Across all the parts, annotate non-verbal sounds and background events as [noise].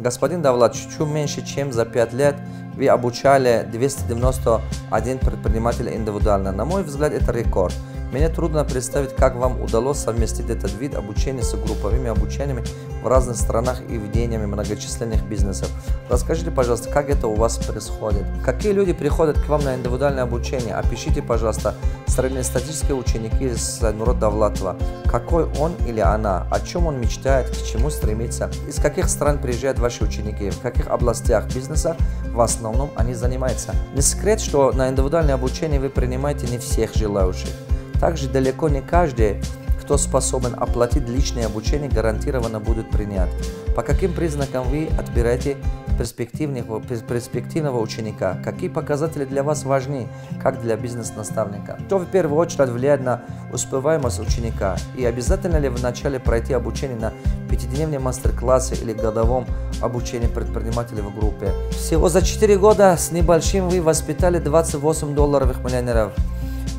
Господин чуть-чуть меньше чем за 5 лет вы обучали 291 предпринимателя индивидуально. На мой взгляд, это рекорд. Мне трудно представить, как вам удалось совместить этот вид обучения с групповыми обучениями в разных странах и ведениями многочисленных бизнесов. Расскажите, пожалуйста, как это у вас происходит? Какие люди приходят к вам на индивидуальное обучение? Опишите, пожалуйста, среднестатистические ученики из Нурда Влатова. Какой он или она? О чем он мечтает? К чему стремится? Из каких стран приезжают ваши ученики? В каких областях бизнеса в основном они занимаются? Не секрет, что на индивидуальное обучение вы принимаете не всех желающих. Также далеко не каждый, кто способен оплатить личное обучение, гарантированно будет принят. По каким признакам вы отбираете перспективного, перспективного ученика? Какие показатели для вас важны, как для бизнес-наставника? Что в первую очередь влияет на успеваемость ученика? И обязательно ли вначале пройти обучение на пятидневном мастер-классе или годовом обучении предпринимателей в группе? Всего за 4 года с небольшим вы воспитали 28 долларовых миллионеров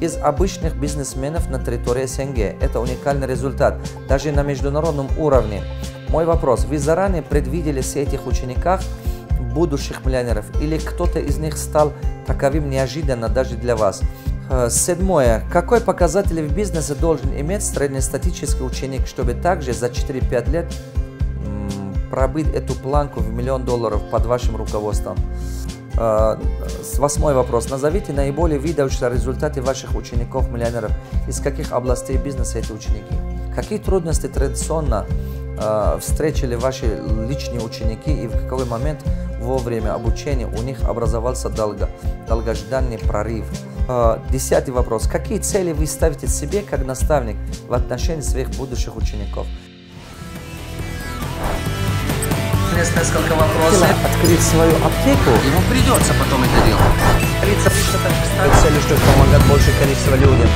из обычных бизнесменов на территории СНГ. Это уникальный результат даже на международном уровне. Мой вопрос, вы заранее предвидели с этих учениках будущих миллионеров или кто-то из них стал таковым неожиданно даже для вас? Э, седьмое. Какой показатель в бизнесе должен иметь среднестатический ученик, чтобы также за 4-5 лет пробыть эту планку в миллион долларов под вашим руководством? Э, восьмой вопрос. Назовите наиболее выдающиеся результаты ваших учеников-миллионеров. Из каких областей бизнеса эти ученики? Какие трудности традиционно э, встречали ваши личные ученики и в какой момент во время обучения у них образовался долго, долгожданный прорыв? Э, десятый вопрос. Какие цели вы ставите себе как наставник в отношении своих будущих учеников? есть несколько вопросов. Открыть свою аптеку. Ему придется потом это делать. Лица, лица Целью, чтобы помогать больше количество людям.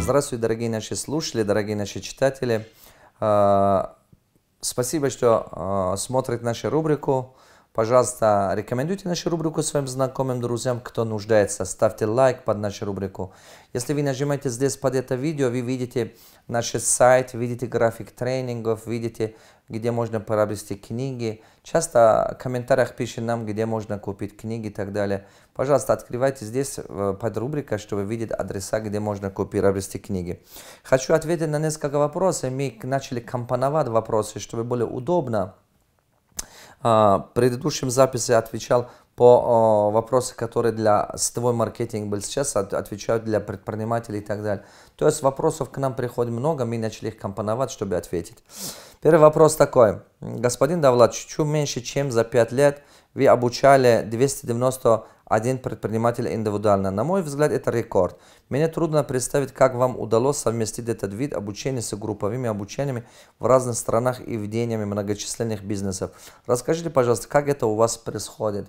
Здравствуйте, дорогие наши слушатели, дорогие наши читатели. А, спасибо, что а, смотрите нашу рубрику. Пожалуйста, рекомендуйте нашу рубрику своим знакомым, друзьям, кто нуждается. Ставьте лайк под нашу рубрику. Если вы нажимаете здесь под это видео, вы видите наш сайт, видите график тренингов, видите, где можно приобрести книги. Часто в комментариях пишет нам, где можно купить книги и так далее. Пожалуйста, открывайте здесь э, под рубрика, чтобы видеть адреса, где можно купить, приобрести книги. Хочу ответить на несколько вопросов. Мы начали компоновать вопросы, чтобы было удобно в а, предыдущем записи отвечал по э, вопросам, которые для сетевой маркетинг был сейчас, от, отвечают для предпринимателей и так далее. То есть вопросов к нам приходит много, мы начали их компоновать, чтобы ответить. Первый вопрос такой. Господин Давлад, чуть меньше, чем за 5 лет вы обучали 290 один предприниматель индивидуально. На мой взгляд, это рекорд. Мне трудно представить, как вам удалось совместить этот вид обучения с групповыми обучениями в разных странах и ведениями многочисленных бизнесов. Расскажите, пожалуйста, как это у вас происходит?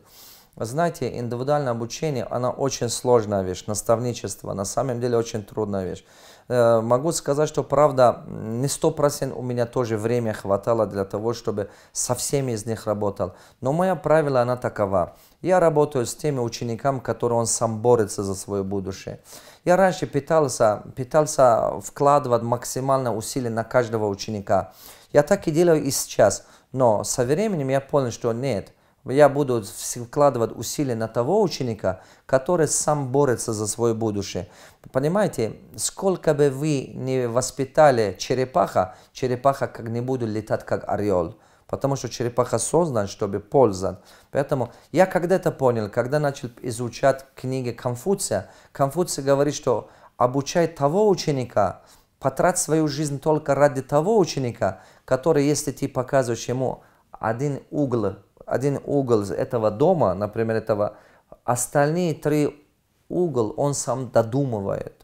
Вы знаете, индивидуальное обучение, она очень сложная вещь, наставничество, на самом деле очень трудная вещь. Э, могу сказать, что правда, не сто процентов у меня тоже время хватало для того, чтобы со всеми из них работал. Но моя правило, она такова. Я работаю с теми учениками, которые он сам борется за свое будущее. Я раньше пытался, пытался вкладывать максимально усилия на каждого ученика. Я так и делаю и сейчас. Но со временем я понял, что нет – я буду вкладывать усилия на того ученика, который сам борется за свое будущее. Понимаете, сколько бы вы не воспитали черепаха, черепаха как не будет летать, как орел. Потому что черепаха создан, чтобы пользовать. Поэтому я когда-то понял, когда начал изучать книги Конфуция, Конфуция говорит, что обучай того ученика, потрать свою жизнь только ради того ученика, который, если ты показываешь ему один угол один угол этого дома, например, этого, остальные три угол он сам додумывает.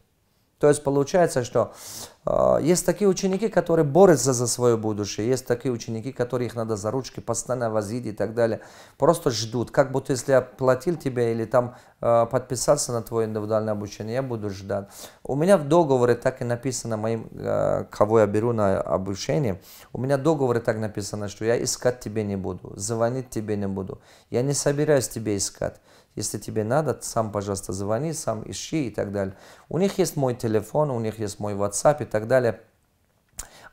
То есть получается, что э, есть такие ученики, которые борются за свое будущее, есть такие ученики, которые их надо за ручки постоянно возить и так далее. Просто ждут, как будто если я платил тебе или там э, подписался на твое индивидуальное обучение, я буду ждать. У меня в договоре так и написано, моим, э, кого я беру на обучение, у меня в договоре так написано, что я искать тебе не буду, звонить тебе не буду, я не собираюсь тебе искать. Если тебе надо, сам, пожалуйста, звони, сам ищи и так далее. У них есть мой телефон, у них есть мой WhatsApp и так далее.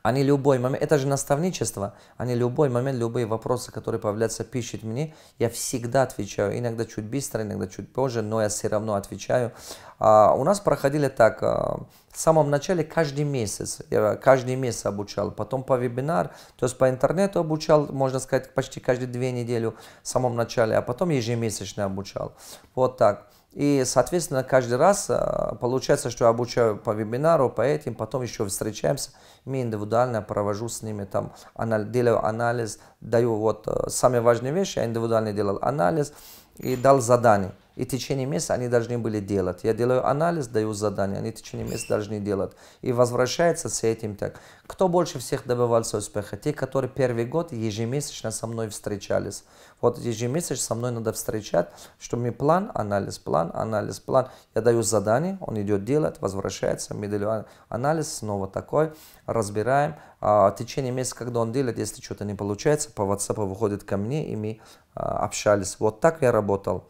Они а любой момент, это же наставничество, они а любой момент, любые вопросы, которые появляются, пишут мне, я всегда отвечаю, иногда чуть быстро, иногда чуть позже, но я все равно отвечаю. А, у нас проходили так, а, в самом начале каждый месяц, я каждый месяц обучал, потом по вебинар, то есть по интернету обучал, можно сказать, почти каждые две недели в самом начале, а потом ежемесячно обучал. Вот так. И, соответственно, каждый раз а, получается, что я обучаю по вебинару, по этим, потом еще встречаемся, я индивидуально провожу с ними, там, анализ, делаю анализ, даю вот э, самые важные вещи, я индивидуально делал анализ и дал задание. И в течение месяца они должны были делать. Я делаю анализ, даю задание, они в течение месяца должны делать. И возвращается с этим так. Кто больше всех добивался успеха? Те, которые первый год ежемесячно со мной встречались. Вот ежемесячно со мной надо встречать, что мне план, анализ, план, анализ, план. Я даю задание, он идет делать, возвращается, мы даю анализ, снова такой, разбираем. А в течение месяца, когда он делает, если что-то не получается, по WhatsApp выходит ко мне, и мы а, общались. Вот так я работал.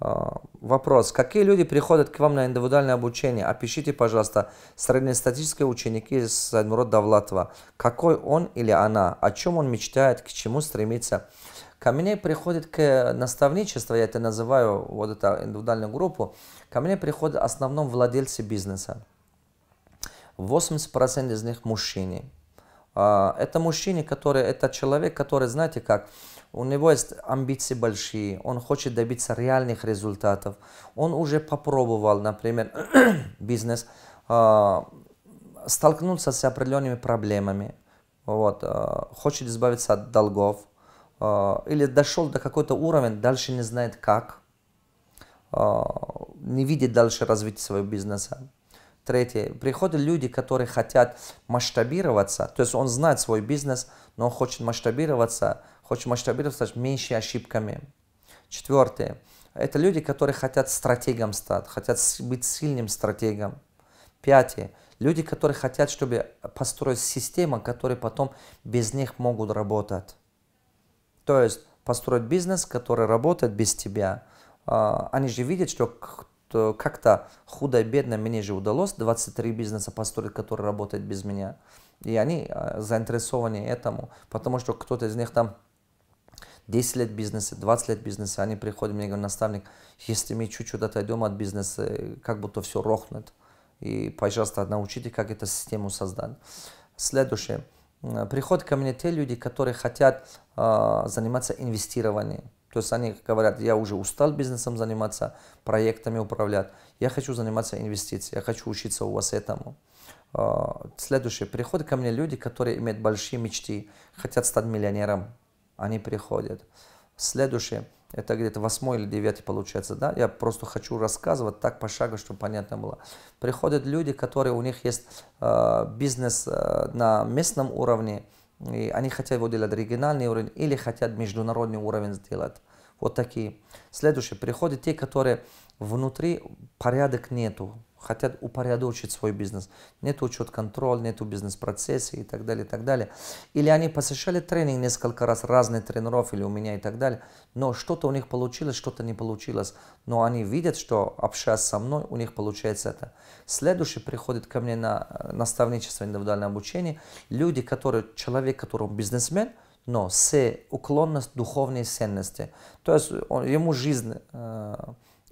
А, вопрос. Какие люди приходят к вам на индивидуальное обучение? Опишите, пожалуйста, среднестатические ученики из Айдмурод Давлатова. Какой он или она? О чем он мечтает? К чему стремится? Ко мне приходит к наставничеству, я это называю, вот эту индивидуальную группу, ко мне приходят в основном владельцы бизнеса. 80% из них мужчины. А, это мужчина, который, это человек, который, знаете как, у него есть амбиции большие, он хочет добиться реальных результатов. Он уже попробовал, например, [clears throat] бизнес, а, столкнулся с определенными проблемами, вот, а, хочет избавиться от долгов, или дошел до какого то уровня, дальше не знает как, не видит дальше развития своего бизнеса. Третье. Приходят люди, которые хотят масштабироваться. То есть он знает свой бизнес, но он хочет масштабироваться, хочет масштабироваться с меньшими ошибками. Четвертое. Это люди, которые хотят стратегом стать, хотят быть сильным стратегом. Пятое. Люди, которые хотят, чтобы построить систему, которая потом без них могут работать. То есть построить бизнес, который работает без тебя. А, они же видят, что что как-то худо-бедно мне же удалось 23 бизнеса построить, которые работают без меня. И они а, заинтересованы этому, потому что кто-то из них там 10 лет бизнеса, 20 лет бизнеса, они приходят, мне говорят, наставник, если мы чуть-чуть отойдем от бизнеса, как будто все рохнет. И, пожалуйста, научите, как эту систему создать. Следующее. Приходят ко мне те люди, которые хотят э, заниматься инвестированием. То есть они говорят, я уже устал бизнесом заниматься, проектами управлять, я хочу заниматься инвестициями, я хочу учиться у вас этому. А, Следующее, приходят ко мне люди, которые имеют большие мечты, хотят стать миллионером, они приходят. Следующее, это где-то восьмой или девятый получается, да, я просто хочу рассказывать так пошагово, чтобы понятно было. Приходят люди, которые у них есть э, бизнес э, на местном уровне, и они хотят его делать региональный уровень или хотят международный уровень сделать. Вот такие. Следующие приходят те, которые внутри порядок нету хотят упорядочить свой бизнес. Нет учет контроль, нет бизнес-процесса и так далее, и так далее. Или они посещали тренинг несколько раз, разные тренеров или у меня и так далее, но что-то у них получилось, что-то не получилось. Но они видят, что общаясь со мной, у них получается это. Следующий приходит ко мне на э, наставничество, индивидуальное обучение. Люди, которые, человек, который бизнесмен, но с уклонностью духовной ценности. То есть он, ему жизнь э,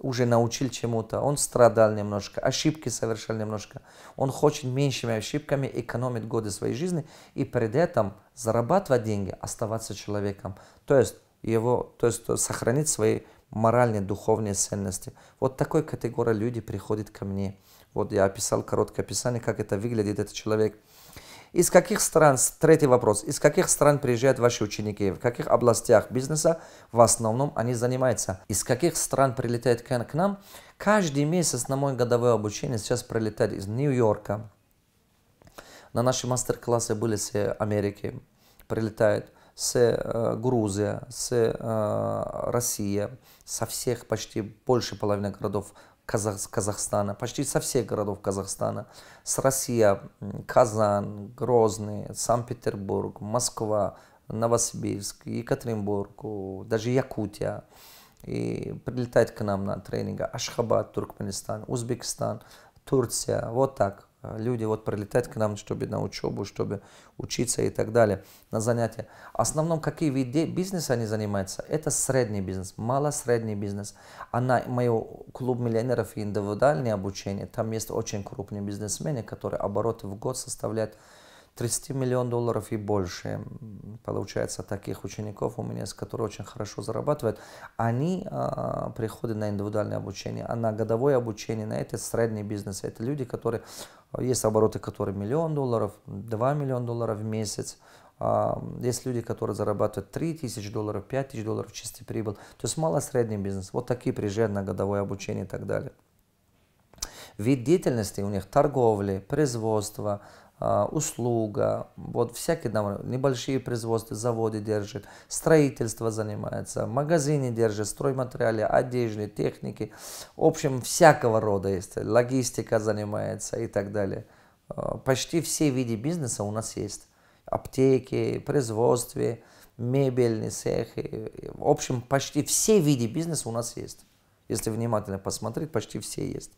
уже научил чему-то, он страдал немножко, ошибки совершал немножко, он хочет меньшими ошибками экономить годы своей жизни и при этом зарабатывать деньги, оставаться человеком. То есть, его, то есть сохранить свои моральные, духовные ценности. Вот такой категория людей приходит ко мне. Вот я описал короткое описание, как это выглядит, этот человек – из каких стран, третий вопрос, из каких стран приезжают ваши ученики, в каких областях бизнеса в основном они занимаются? Из каких стран прилетают к нам? Каждый месяц на мой годовое обучение сейчас прилетает из Нью-Йорка. На наши мастер-классы были с э, Америки, прилетают с э, Грузия, с э, Россия, со всех почти больше половины городов Казахстана, почти со всех городов Казахстана, с России, Казан, Грозный, Санкт-Петербург, Москва, Новосибирск, Екатеринбург, даже Якутия. И прилетает к нам на тренинга Ашхабад, Туркменистан, Узбекистан, Турция, вот так люди вот прилетать к нам, чтобы на учебу, чтобы учиться и так далее, на занятия. В основном, какие виды бизнеса они занимаются, это средний бизнес, мало-средний бизнес. А на моего клуб миллионеров и индивидуальное обучение, там есть очень крупные бизнесмены, которые обороты в год составляют 30 миллион долларов и больше, получается, таких учеников у меня, с которыми очень хорошо зарабатывают, они э, приходят на индивидуальное обучение, а на годовое обучение, на это средний бизнес, это люди, которые, а, есть обороты, которые миллион долларов, 2 миллиона долларов в месяц, э, есть люди, которые зарабатывают 3 тысячи долларов, 5 тысяч долларов чистый прибыль, то есть мало-средний бизнес, вот такие приезжают на годовое обучение и так далее. Вид деятельности у них торговли, производство, а, услуга, вот всякие там небольшие производства, заводы держит, строительство занимается, магазины держит, стройматериалы, одежды, техники, в общем, всякого рода есть, логистика занимается и так далее. А, почти все виды бизнеса у нас есть. Аптеки, производстве, мебельные цехи, в общем, почти все виды бизнеса у нас есть. Если внимательно посмотреть, почти все есть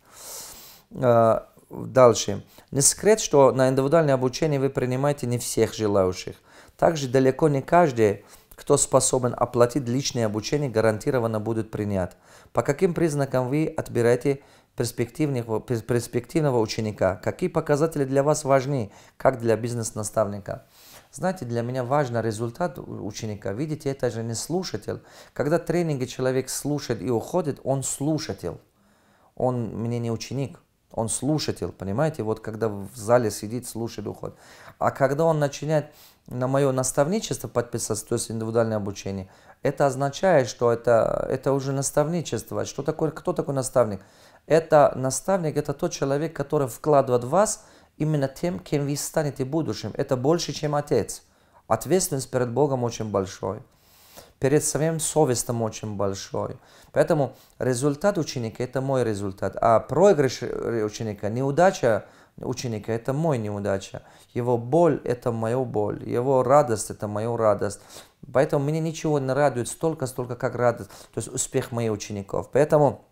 а, Дальше. Не секрет, что на индивидуальное обучение вы принимаете не всех желающих. Также далеко не каждый, кто способен оплатить личное обучение, гарантированно будет принят. По каким признакам вы отбираете перспективного, перспективного ученика? Какие показатели для вас важны, как для бизнес-наставника? Знаете, для меня важен результат ученика. Видите, это же не слушатель. Когда тренинги человек слушает и уходит, он слушатель. Он мне не ученик. Он слушатель, понимаете? Вот когда в зале сидит, слушает, уходит. А когда он начинает на мое наставничество подписаться, то есть индивидуальное обучение, это означает, что это, это уже наставничество. Что такое, кто такой наставник? Это наставник, это тот человек, который вкладывает в вас именно тем, кем вы станете в будущем. Это больше, чем отец. Ответственность перед Богом очень большой перед своим совестом очень большой. Поэтому результат ученика – это мой результат, а проигрыш э, ученика, неудача ученика – это мой неудача. Его боль – это моя боль, его радость – это моя радость. Поэтому мне ничего не радует столько-столько, как радость, то есть успех моих учеников. Поэтому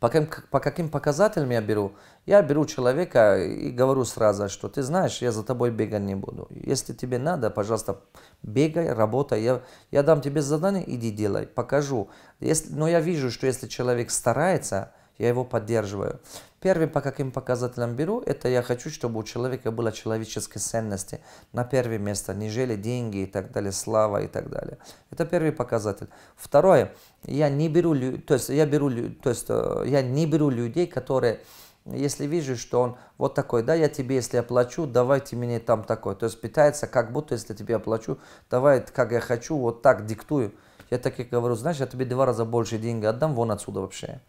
по, каким, по каким показателям я беру? Я беру человека и говорю сразу, что ты знаешь, я за тобой бегать не буду. Если тебе надо, пожалуйста, бегай, работай. Я, я дам тебе задание, иди делай, покажу. Если, но я вижу, что если человек старается, я его поддерживаю. Первый по каким показателям беру, это я хочу, чтобы у человека было человеческие ценности на первое место, нежели деньги и так далее, слава и так далее. Это первый показатель. Второе, я не беру, то есть я беру, то есть э, я не беру людей, которые если вижу, что он вот такой, да, я тебе, если оплачу, давайте мне там такой. То есть питается, как будто, если тебе оплачу, давай, как я хочу, вот так диктую. Я так и говорю, знаешь, я тебе два раза больше денег отдам, вон отсюда вообще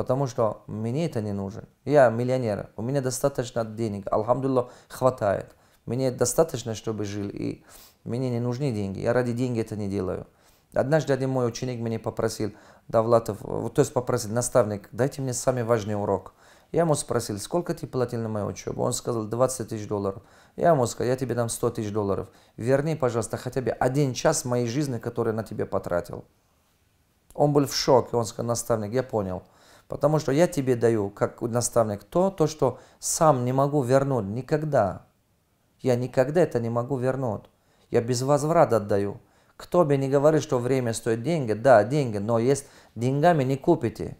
потому что мне это не нужен. Я миллионер, у меня достаточно денег, алхамдулла, хватает. Мне достаточно, чтобы жил, и мне не нужны деньги. Я ради денег это не делаю. Однажды один мой ученик меня попросил, Давлатов, то есть попросил, наставник, дайте мне самый важный урок. Я ему спросил, сколько ты платил на мою учебу? Он сказал, 20 тысяч долларов. Я ему сказал, я тебе дам 100 тысяч долларов. Верни, пожалуйста, хотя бы один час моей жизни, который на тебя потратил. Он был в шоке, он сказал, наставник, я понял. Потому что я тебе даю, как наставник, то, то, что сам не могу вернуть никогда. Я никогда это не могу вернуть. Я без возврата отдаю. Кто бы ни говорил, что время стоит деньги, да, деньги, но есть деньгами не купите.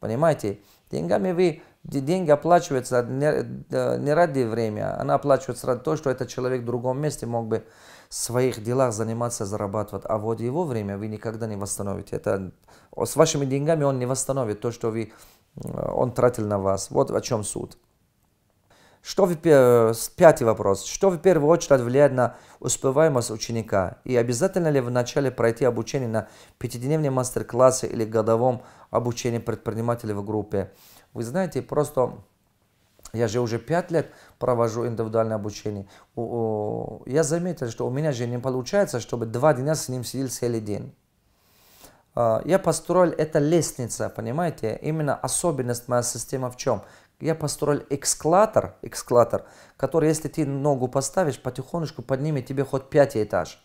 Понимаете? Деньгами вы, деньги оплачиваются не, не ради времени, она оплачивается ради того, что этот человек в другом месте мог бы в своих делах заниматься, зарабатывать. А вот его время вы никогда не восстановите. Это с вашими деньгами он не восстановит то, что вы, э, он тратил на вас. Вот о чем суд. Что вы, э, пятый вопрос. Что в первую очередь влияет на успеваемость ученика? И обязательно ли вначале пройти обучение на пятидневном мастер-классе или годовом обучении предпринимателей в группе? Вы знаете, просто я же уже пять лет провожу индивидуальное обучение. Я заметил, что у меня же не получается, чтобы два дня с ним сидел целый день. А, я построил, это лестница, понимаете? Именно особенность моя система в чем? Я построил экскалатор, экскалатор, который, если ты ногу поставишь, потихонечку поднимет тебе хоть пятый этаж.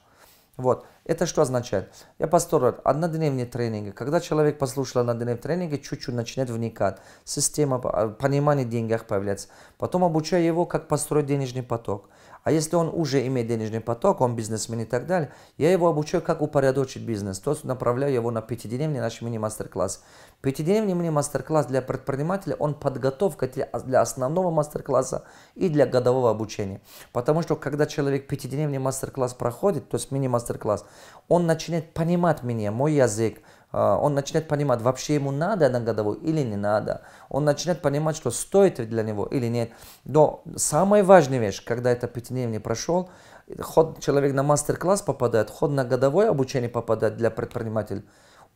Вот. Это что означает? Я построил однодневные тренинги. Когда человек послушал однодневные тренинги, чуть-чуть начинает вникать. Система, а, понимания деньгах появляется. Потом обучаю его, как построить денежный поток. А если он уже имеет денежный поток, он бизнесмен и так далее, я его обучаю, как упорядочить бизнес. То есть направляю его на пятидневный наш мини-мастер-класс. Пятидневный мини-мастер-класс для предпринимателя, он подготовка для основного мастер-класса и для годового обучения. Потому что, когда человек пятидневный мастер-класс проходит, то есть мини-мастер-класс, он начинает понимать меня, мой язык, а, он начинает понимать, вообще ему надо на годовой или не надо. Он начинает понимать, что стоит для него или нет. Но самая важная вещь, когда это пятидневный прошел, ход человек на мастер-класс попадает, ход на годовое обучение попадает для предпринимателя,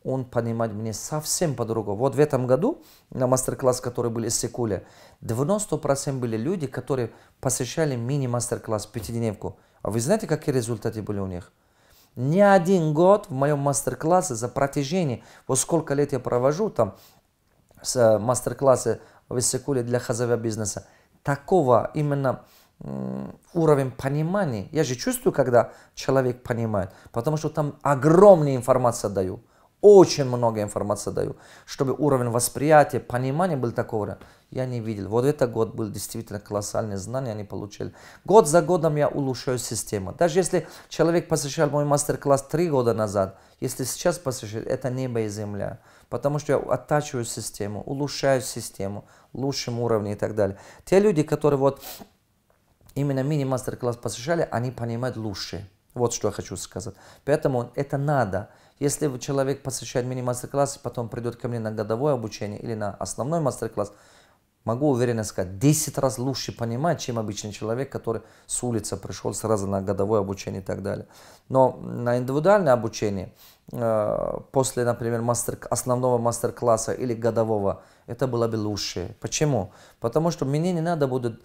он понимает мне совсем по-другому. Вот в этом году на мастер-класс, который были из Секуля, 90% были люди, которые посещали мини-мастер-класс, пятидневку. А вы знаете, какие результаты были у них? не один год в моем мастер-классе за протяжение, вот сколько лет я провожу там с э, мастер-классы в Иссыкуле для хозяева бизнеса, такого именно уровень понимания. Я же чувствую, когда человек понимает, потому что там огромная информация даю очень много информации даю, чтобы уровень восприятия, понимания был такого. Я не видел. Вот этот год был действительно колоссальные знания, они получили. Год за годом я улучшаю систему. Даже если человек посещал мой мастер-класс три года назад, если сейчас посещает, это небо и земля. Потому что я оттачиваю систему, улучшаю систему, лучшем уровне и так далее. Те люди, которые вот именно мини-мастер-класс посещали, они понимают лучше. Вот что я хочу сказать. Поэтому это надо. Если человек посещает мини-мастер-класс, потом придет ко мне на годовое обучение или на основной мастер-класс, могу уверенно сказать, 10 раз лучше понимать, чем обычный человек, который с улицы пришел сразу на годовое обучение и так далее. Но на индивидуальное обучение, э, после, например, мастер, основного мастер-класса или годового, это было бы лучше. Почему? Потому что мне не надо будет...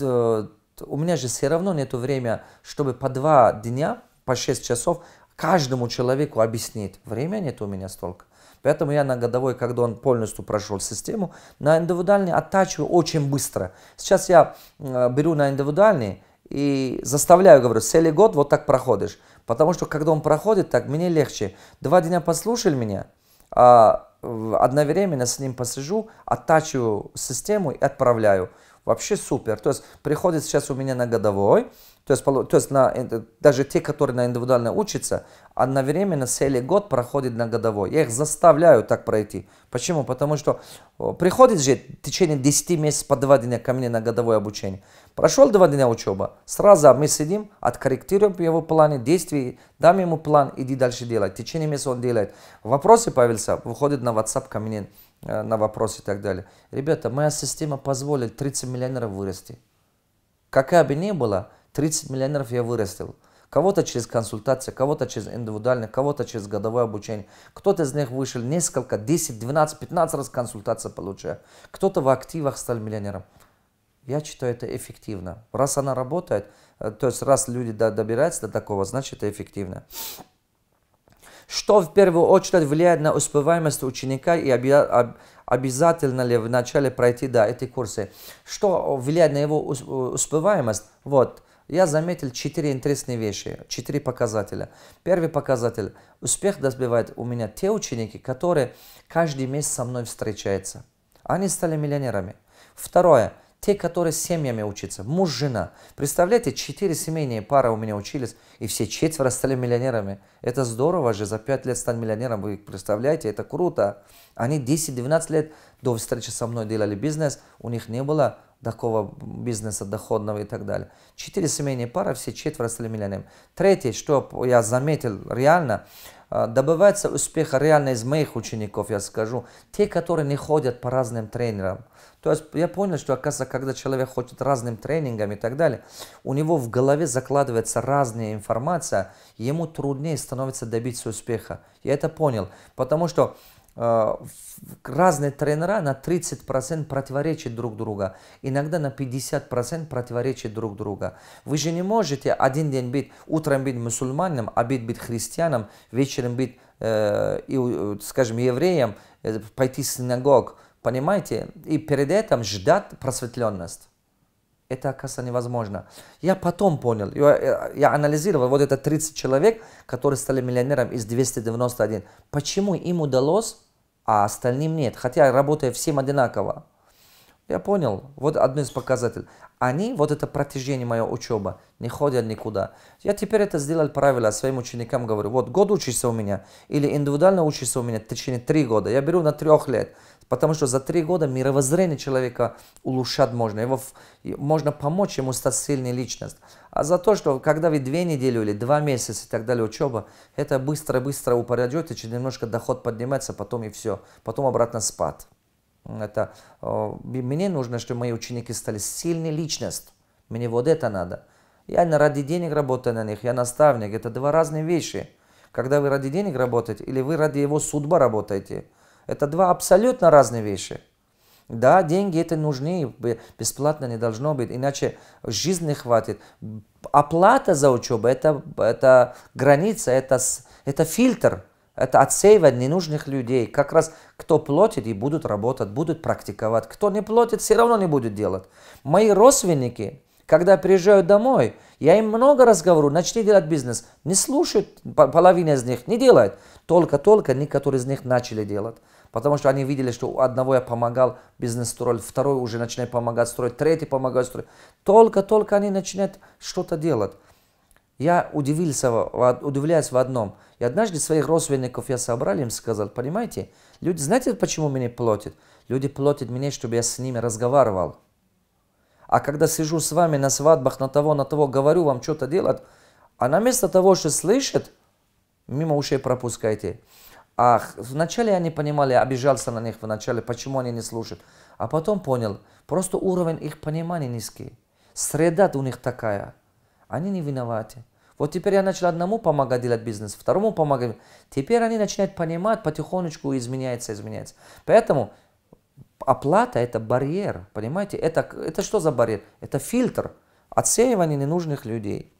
Э, у меня же все равно нет времени, чтобы по два дня, по 6 часов каждому человеку объяснить. Времени нет у меня столько. Поэтому я на годовой, когда он полностью прошел систему, на индивидуальный оттачиваю очень быстро. Сейчас я э, беру на индивидуальный и заставляю, говорю, целый год вот так проходишь. Потому что когда он проходит, так мне легче. Два дня послушали меня, а одновременно с ним посижу, оттачиваю систему и отправляю. Вообще супер. То есть приходит сейчас у меня на годовой, то есть, то есть на, э, даже те, которые на индивидуально учатся, одновременно целый год проходит на годовой. Я их заставляю так пройти. Почему? Потому что приходит же в течение 10 месяцев по 2 дня ко мне на годовое обучение. Прошел 2 дня учеба, сразу мы сидим, откорректируем его планы действий, дам ему план, иди дальше делать. В течение месяца он делает. Вопросы появятся, выходит на WhatsApp ко мне э, на вопросы и так далее. Ребята, моя система позволит 30 миллионеров вырасти. Какая бы ни была, 30 миллионеров я вырастил. Кого-то через консультации, кого-то через индивидуальные, кого-то через годовое обучение. Кто-то из них вышел несколько, 10, 12, 15 раз консультации получая. Кто-то в активах стал миллионером. Я считаю, это эффективно. Раз она работает, э, то есть раз люди добираются до такого, значит это эффективно. Что в первую очередь влияет на успеваемость ученика и оби об обязательно ли вначале пройти да, эти курсы? Что влияет на его э, успеваемость? Вот, я заметил четыре интересные вещи, четыре показателя. Первый показатель – успех добивает у меня те ученики, которые каждый месяц со мной встречаются. Они стали миллионерами. Второе – те, которые с семьями учатся, муж, жена. Представляете, четыре семейные пары у меня учились, и все четверо стали миллионерами. Это здорово же, за пять лет стать миллионером, вы представляете, это круто. Они 10-12 лет до встречи со мной делали бизнес, у них не было такого бизнеса доходного и так далее. Четыре семейные пары, все четверо стали миллионерами. Третье, что я заметил реально, э, добывается успеха реально из моих учеников, я скажу, те, которые не ходят по разным тренерам. То есть я понял, что, оказывается, когда человек ходит разным тренингам и так далее, у него в голове закладывается разная информация, ему труднее становится добиться успеха. Я это понял, потому что Э, разные тренера на 30% противоречат друг друга, иногда на 50% противоречат друг друга. Вы же не можете один день быть, утром быть мусульманином, обед а быть христианом, вечером быть, э, и, э, скажем, евреем, э, пойти в синагог, понимаете? И перед этим ждать просветленность. Это, оказывается, невозможно. Я потом понял, я, я анализировал вот это 30 человек, которые стали миллионером из 291. Почему им удалось а остальным нет. Хотя работая всем одинаково, я понял. Вот одно из показателей. Они, вот это протяжение моя учеба, не ходят никуда. Я теперь это сделал правило своим ученикам, говорю, вот год учишься у меня, или индивидуально учишься у меня в течение три года. Я беру на трех лет, потому что за три года мировоззрение человека улучшать можно. Его, можно помочь ему стать сильной личностью. А за то, что когда вы две недели или два месяца и так далее учеба, это быстро-быстро упадет, и немножко доход поднимается, потом и все. Потом обратно спад. Это, э, мне нужно, чтобы мои ученики стали сильной личностью. Мне вот это надо. Я не ради денег работаю на них, я наставник. Это два разные вещи. Когда вы ради денег работаете или вы ради его судьбы работаете, это два абсолютно разные вещи. Да, деньги это нужны, бесплатно не должно быть, иначе жизни не хватит. Оплата за учебу это, это граница, это, это фильтр. Это отсеивать ненужных людей. Как раз кто плотит и будут работать, будут практиковать. Кто не плотит, все равно не будет делать. Мои родственники, когда приезжают домой, я им много раз говорю, начни делать бизнес. Не слушают половина из них, не делает. Только-только некоторые из них начали делать. Потому что они видели, что у одного я помогал бизнес строить, второй уже начинает помогать строить, третий помогает строить. Только-только они начинают что-то делать я удивился, удивляюсь в одном. И однажды своих родственников я собрал, им сказал, понимаете, люди, знаете, почему меня платят? Люди плотят меня, чтобы я с ними разговаривал. А когда сижу с вами на свадьбах, на того, на того, говорю вам что-то делать, она вместо того, что слышит, мимо ушей пропускайте. Ах, вначале я не понимал, я обижался на них вначале, почему они не слушают. А потом понял, просто уровень их понимания низкий. Среда у них такая. Они не виноваты. Вот теперь я начал одному помогать делать бизнес, второму помогать. Теперь они начинают понимать, потихонечку изменяется, изменяется. Поэтому оплата – это барьер, понимаете? Это, это что за барьер? Это фильтр, отсеивания ненужных людей.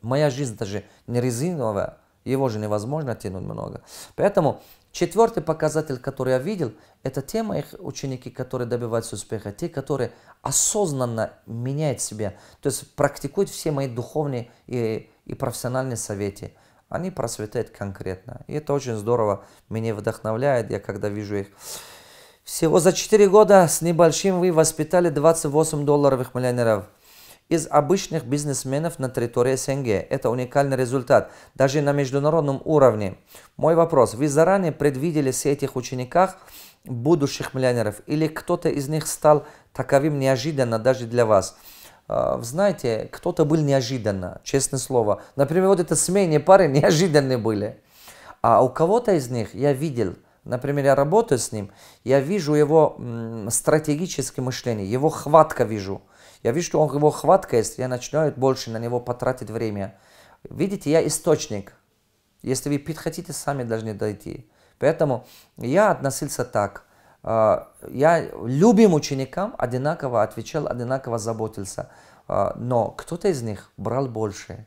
Моя жизнь даже не резиновая, его же невозможно тянуть много. Поэтому Четвертый показатель, который я видел, это те моих ученики, которые добиваются успеха, те, которые осознанно меняют себя, то есть практикуют все мои духовные и, и профессиональные советы. Они просветают конкретно. И это очень здорово, меня вдохновляет, я когда вижу их. Всего за 4 года с небольшим вы воспитали 28 долларовых миллионеров из обычных бизнесменов на территории СНГ. Это уникальный результат даже на международном уровне. Мой вопрос. Вы заранее предвидели с этих учениках будущих миллионеров или кто-то из них стал таковым неожиданно даже для вас? А, знаете, кто-то был неожиданно, честное слово. Например, вот это смене пары [laughs] неожиданные были. А у кого-то из них я видел, например, я работаю с ним, я вижу его стратегическое мышление, его хватка вижу – я вижу, что он его хватка есть, я начинаю больше на него потратить время. Видите, я источник. Если вы хотите, сами должны дойти. Поэтому я относился так. А, я любим ученикам одинаково отвечал, одинаково заботился. А, но кто-то из них брал больше.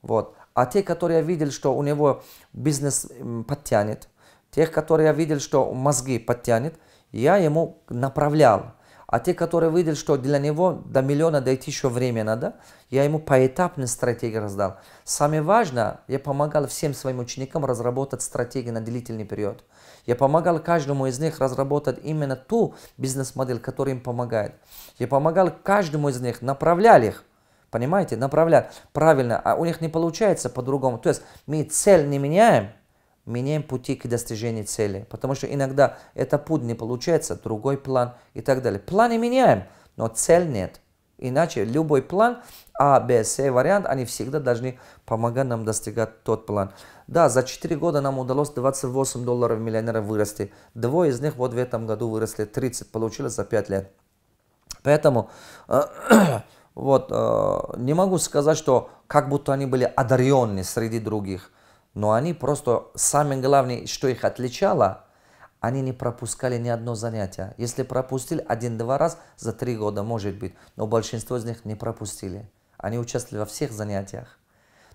Вот. А те, которые я видел, что у него бизнес подтянет, тех, которые я видел, что мозги подтянет, я ему направлял. А те, которые видели, что для него до миллиона дойти еще время надо, я ему поэтапную стратегию раздал. Самое важное, я помогал всем своим ученикам разработать стратегию на длительный период. Я помогал каждому из них разработать именно ту бизнес-модель, которая им помогает. Я помогал каждому из них, направлял их. Понимаете, направлял правильно, а у них не получается по-другому. То есть мы цель не меняем, меняем пути к достижению цели. Потому что иногда это путь не получается, другой план и так далее. Планы меняем, но цель нет. Иначе любой план, А, Б, С вариант, они всегда должны помогать нам достигать тот план. Да, за 4 года нам удалось 28 долларов миллионера вырасти. Двое из них вот в этом году выросли 30, получилось за 5 лет. Поэтому э, [clears throat] вот, э, не могу сказать, что как будто они были одаренные среди других. Но они просто, самое главное, что их отличало, они не пропускали ни одно занятие. Если пропустили один-два раз за три года, может быть, но большинство из них не пропустили. Они участвовали во всех занятиях.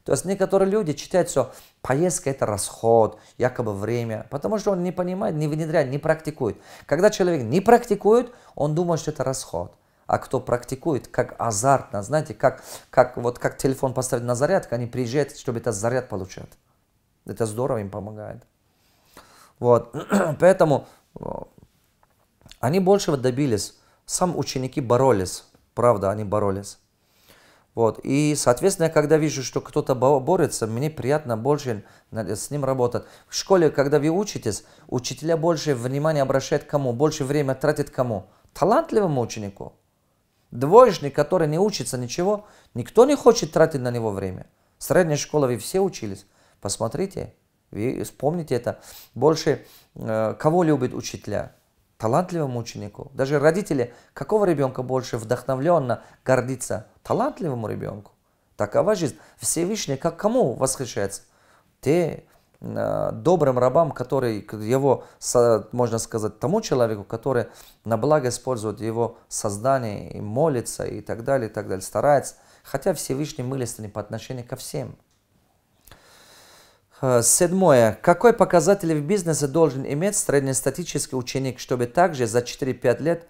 То есть некоторые люди читают все, поездка это расход, якобы время, потому что он не понимает, не внедряет, не практикует. Когда человек не практикует, он думает, что это расход. А кто практикует, как азартно, знаете, как, как, вот, как телефон поставить на зарядку, они приезжают, чтобы этот заряд получать. Это здорово им помогает. Вот. [clears throat] Поэтому э, они большего добились. Сам ученики боролись. Правда, они боролись. Вот. И, соответственно, я когда вижу, что кто-то борется, мне приятно больше с ним работать. В школе, когда вы учитесь, учителя больше внимания обращают кому? Больше время тратит кому? Талантливому ученику. Двоечник, который не учится ничего, никто не хочет тратить на него время. Средняя школа, вы все учились. Посмотрите, вспомните это. Больше э, кого любит учителя? Талантливому ученику. Даже родители, какого ребенка больше вдохновленно гордится? Талантливому ребенку. Такова жизнь. Всевышний как кому восхищается? Ты э, добрым рабам, который его, можно сказать, тому человеку, который на благо использует его создание и молится и так далее, и так далее, старается. Хотя Всевышний милостивый по отношению ко всем. Э, седьмое. Какой показатель в бизнесе должен иметь среднестатический ученик, чтобы также за 4-5 лет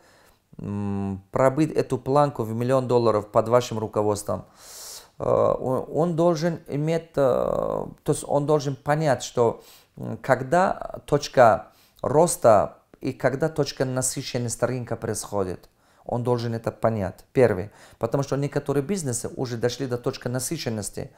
пробить эту планку в миллион долларов под вашим руководством? Э, он должен иметь, э, то есть он должен понять, что когда точка роста и когда точка насыщенности рынка происходит. Он должен это понять. Первый. Потому что некоторые бизнесы уже дошли до точки насыщенности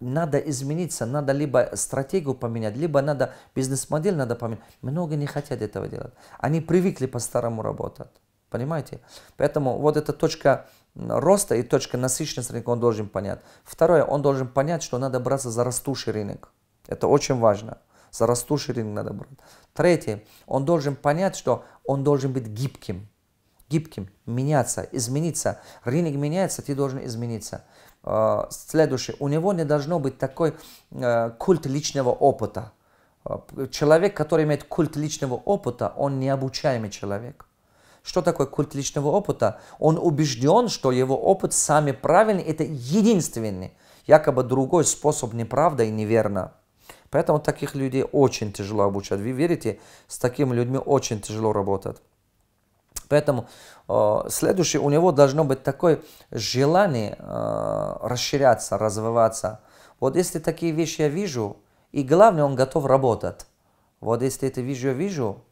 надо измениться, надо либо стратегию поменять, либо надо бизнес-модель надо поменять. Много не хотят этого делать. Они привыкли по-старому работать. Понимаете? Поэтому вот эта точка роста и точка насыщенности рынка он должен понять. Второе, он должен понять, что надо браться за растущий рынок. Это очень важно. За растущий рынок надо брать. Третье, он должен понять, что он должен быть гибким. Гибким, меняться, измениться. Рынок меняется, ты должен измениться. Э, следующее, у него не должно быть такой э, культ личного опыта. Э, человек, который имеет культ личного опыта, он необучаемый человек. Что такое культ личного опыта? Он убежден, что его опыт самый правильный, это единственный. Якобы другой способ неправда и неверно. Поэтому таких людей очень тяжело обучать. Вы верите, с такими людьми очень тяжело работать. Поэтому э, следующий у него должно быть такое желание э, расширяться, развиваться. Вот если такие вещи я вижу, и главное, он готов работать. Вот если это вижу, я вижу,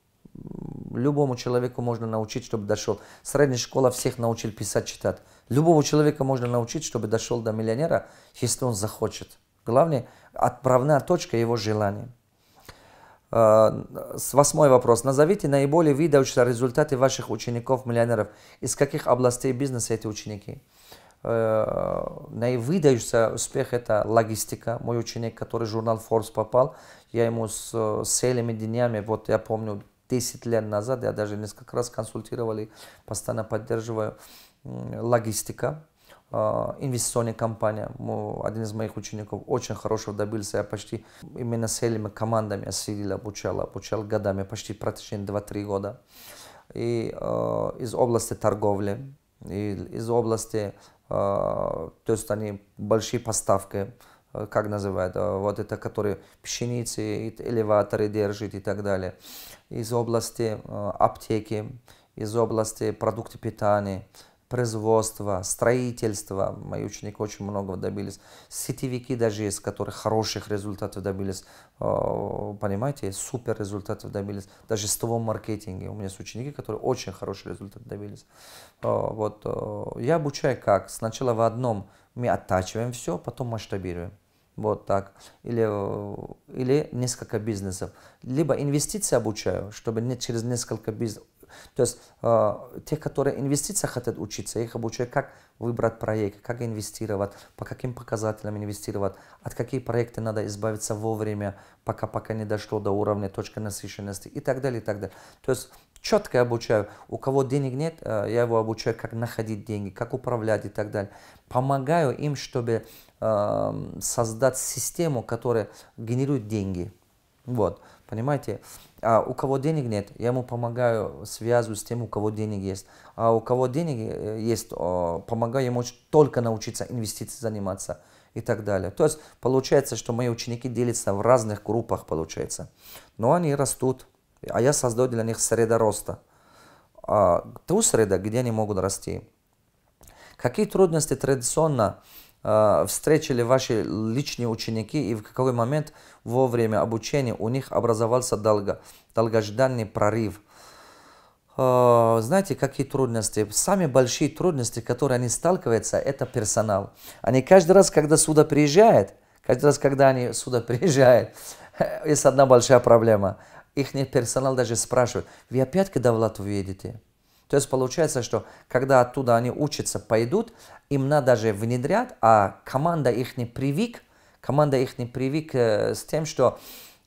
любому человеку можно научить, чтобы дошел. Средняя школа всех научил писать, читать. Любого человека можно научить, чтобы дошел до миллионера, если он захочет. Главное, отправная точка его желания. Э, восьмой вопрос. Назовите наиболее выдающиеся результаты ваших учеников-миллионеров. Из каких областей бизнеса эти ученики? Э, наивыдающийся успех – это логистика. Мой ученик, который в журнал Forbes попал, я ему с целыми днями, вот я помню, 10 лет назад, я даже несколько раз консультировали, постоянно поддерживаю логистика. А, инвестиционная компания. Один из моих учеников очень хорошего добился. Я почти именно с этими командами я сидел, обучал, обучал годами, почти протяжении 2-3 года. И э, из области торговли, и из области, э, то есть они большие поставки, как называют, вот это, которые пшеницы, элеваторы держит и так далее. Из области э, аптеки, из области продукты питания, производства, строительства. Мои ученики очень многого добились. Сетевики даже есть, которые хороших результатов добились. Э, понимаете, супер результатов добились. Даже с того маркетинга. У меня есть ученики, которые очень хороший результат добились. Э, вот. Э, я обучаю как? Сначала в одном мы оттачиваем все, потом масштабируем. Вот так. Или, или несколько бизнесов. Либо инвестиции обучаю, чтобы не через несколько бизнесов то есть э, тех, которые в хотят учиться, я их обучаю, как выбрать проект, как инвестировать, по каким показателям инвестировать, от каких проектов надо избавиться вовремя, пока, пока не дошло до уровня точки насыщенности и так далее, и так далее. То есть четко обучаю. У кого денег нет, э, я его обучаю, как находить деньги, как управлять и так далее. Помогаю им, чтобы э, создать систему, которая генерирует деньги. Вот, понимаете? А у кого денег нет, я ему помогаю, связываю с тем, у кого денег есть. А у кого денег э, есть, помогаю ему только научиться инвестицией заниматься и так далее. То есть получается, что мои ученики делятся в разных группах, получается. Но они растут, а я создаю для них среда роста. А, ту среду, где они могут расти. Какие трудности традиционно а, встретили ваши личные ученики и в какой момент во время обучения у них образовался долго, долгожданный прорыв. А, знаете, какие трудности? Самые большие трудности, которые они сталкиваются, это персонал. Они каждый раз, когда сюда приезжают, каждый раз, когда они сюда приезжают, [laughs] есть одна большая проблема. Их персонал даже спрашивает, вы опять когда в Латвию едете? То есть получается, что когда оттуда они учатся, пойдут, им надо же внедрять, а команда их не привик, команда их не привик э, с тем, что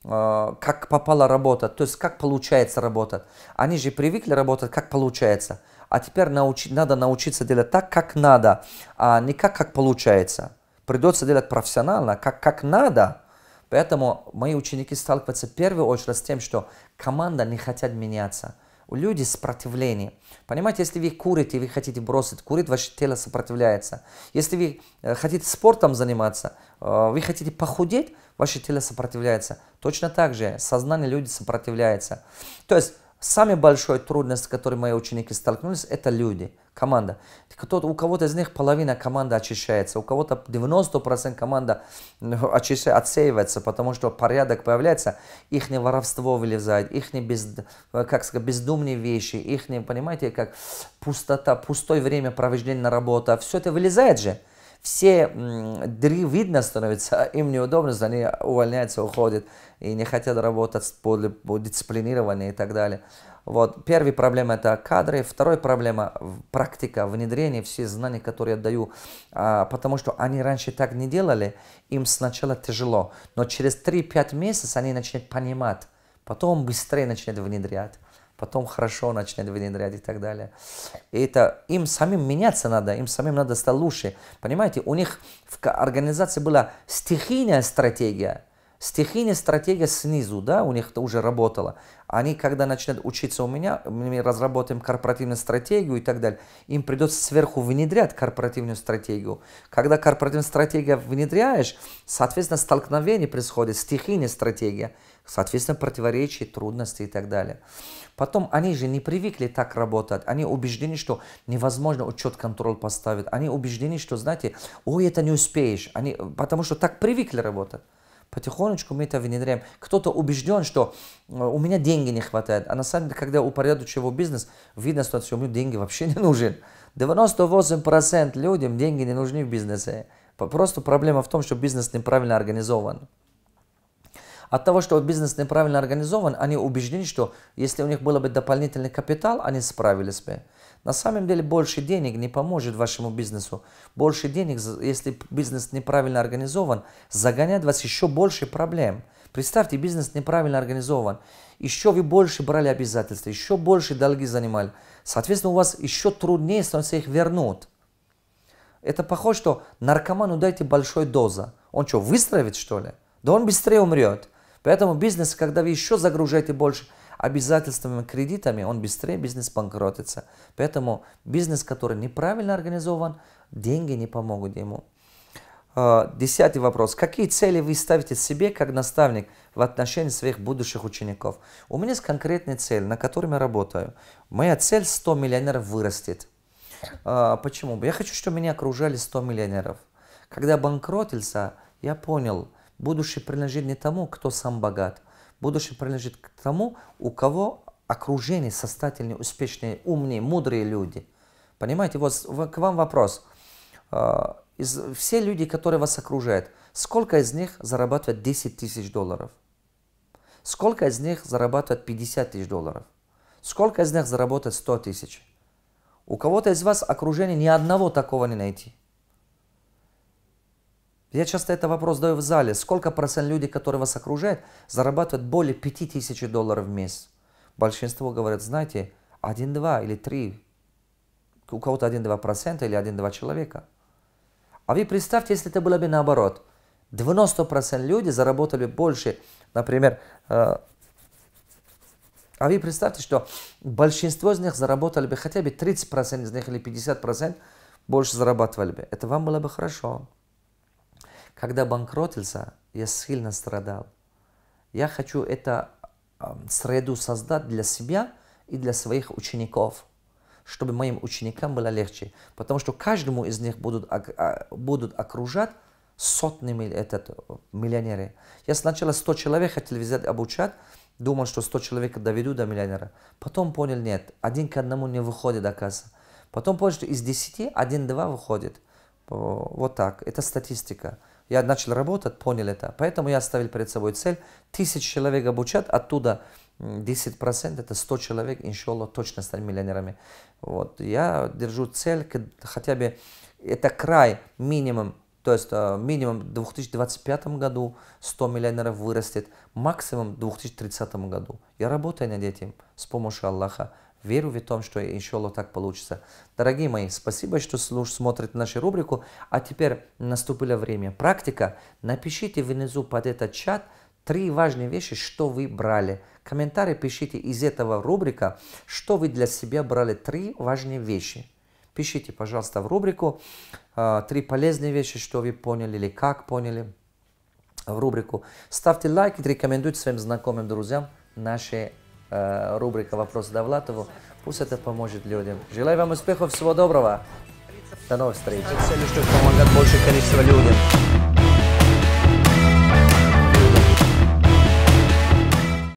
э, как попала работать, то есть как получается работать. Они же привыкли работать, как получается. А теперь научи, надо научиться делать так, как надо, а не как, как получается. Придется делать профессионально, как, как надо. Поэтому мои ученики сталкиваются в первую очередь с тем, что команда не хотят меняться – люди сопротивление. Понимаете, если вы курите, вы хотите бросить курить, ваше тело сопротивляется. Если вы э, хотите спортом заниматься, э, вы хотите похудеть, ваше тело сопротивляется. Точно так же сознание люди сопротивляется. То есть Самая большая трудность, с которой мои ученики столкнулись, это люди, команда. Кто у кого-то из них половина команды очищается, у кого-то 90% команда э, очищается, отсеивается, потому что порядок появляется, их воровство вылезает, их без, э, как сказать, бездумные вещи, их, понимаете, как пустота, пустое время провождения на работу, все это вылезает же все дри видно становится, [laughs] им неудобно, они увольняются, уходят и не хотят работать под, под дисциплинирование и так далее. Вот. Первая проблема – это кадры. Вторая проблема – практика, внедрение, все знания, которые я даю. А, потому что они раньше так не делали, им сначала тяжело. Но через 3-5 месяцев они начнут понимать. Потом быстрее начнет внедрять. Потом хорошо начнет внедрять и так далее. И это им самим меняться надо, им самим надо стать лучше. Понимаете, у них в организации была стихийная стратегия – стихийная стратегия снизу, да, у них это уже работало. Они, когда начинают учиться у меня, мы разработаем корпоративную стратегию и так далее, им придется сверху внедрять корпоративную стратегию. Когда корпоративную стратегию внедряешь, соответственно, столкновение происходит, стихийная стратегия, соответственно, противоречия, трудности и так далее. Потом они же не привыкли так работать, они убеждены, что невозможно учет-контроль поставить, они убеждены, что, знаете, ой, это не успеешь, они, потому что так привыкли работать потихонечку мы это внедряем. Кто-то убежден, что э, у меня деньги не хватает, а на самом деле, когда упорядочиваю бизнес, видно, что у меня деньги вообще [laughs] не нужен. 98% людям деньги не нужны в бизнесе. Просто проблема в том, что бизнес неправильно организован. От того, что бизнес неправильно организован, они убеждены, что если у них было бы дополнительный капитал, они справились бы. На самом деле больше денег не поможет вашему бизнесу. Больше денег, если бизнес неправильно организован, загоняет вас еще больше проблем. Представьте, бизнес неправильно организован. Еще вы больше брали обязательства, еще больше долги занимали. Соответственно, у вас еще труднее становится их вернуть. Это похоже, что наркоману дайте большой доза. Он что, выстроит что ли? Да он быстрее умрет. Поэтому бизнес, когда вы еще загружаете больше – обязательствами, кредитами, он быстрее бизнес банкротится. Поэтому бизнес, который неправильно организован, деньги не помогут ему. А, десятый вопрос. Какие цели вы ставите себе как наставник в отношении своих будущих учеников? У меня есть конкретная цель, на которой я работаю. Моя цель 100 миллионеров вырастет. А, почему? Я хочу, чтобы меня окружали 100 миллионеров. Когда банкротился, я понял, будущее принадлежит не тому, кто сам богат, Будущее принадлежит к тому, у кого окружение состоятельные, успешные, умные, мудрые люди. Понимаете, вот к вам вопрос. А, из, все люди, которые вас окружают, сколько из них зарабатывает 10 тысяч долларов? Сколько из них зарабатывает 50 тысяч долларов? Сколько из них заработает 100 тысяч? У кого-то из вас окружение ни одного такого не найти. Я часто этот вопрос задаю в зале. Сколько процент людей, которые вас окружают, зарабатывают более 5000 долларов в месяц? Большинство говорят, знаете, 1-2 или 3. У кого-то 1-2 процента или 1-2 человека. А вы представьте, если это было бы наоборот. 90% людей заработали больше, например, э, а вы представьте, что большинство из них заработали бы хотя бы 30% из них или 50% больше зарабатывали бы. Это вам было бы хорошо. Когда банкротился, я сильно страдал. Я хочу эту среду создать для себя и для своих учеников, чтобы моим ученикам было легче. Потому что каждому из них будут, а, будут окружать сотни этот, миллионеры. Я сначала 100 человек хотел взять обучать, думал, что 100 человек доведу до миллионера. Потом понял, нет, один к одному не выходит, оказывается. Потом понял, что из 10 один-два выходит. Вот так. Это статистика я начал работать, понял это. Поэтому я оставил перед собой цель, тысяч человек обучать, оттуда 10% это 100 человек, иншалла, точно станут миллионерами. Вот. Я держу цель, хотя бы это край минимум, то есть э, минимум в 2025 году 100 миллионеров вырастет, максимум в 2030 году. Я работаю над этим с помощью Аллаха. Веру в том, что иншалла так получится. Дорогие мои, спасибо, что слуш, смотрите нашу рубрику. А теперь наступило время практика. Напишите внизу под этот чат три важные вещи, что вы брали. Комментарии пишите из этого рубрика, что вы для себя брали три важные вещи. Пишите, пожалуйста, в рубрику э, три полезные вещи, что вы поняли или как поняли в рубрику. Ставьте лайки, рекомендуйте своим знакомым, друзьям наши Э, рубрика «Вопрос Давлатову. Пусть это поможет людям. Желаю вам успехов, всего доброго. До новых встреч. Целью, чтобы помогать большее количество людям.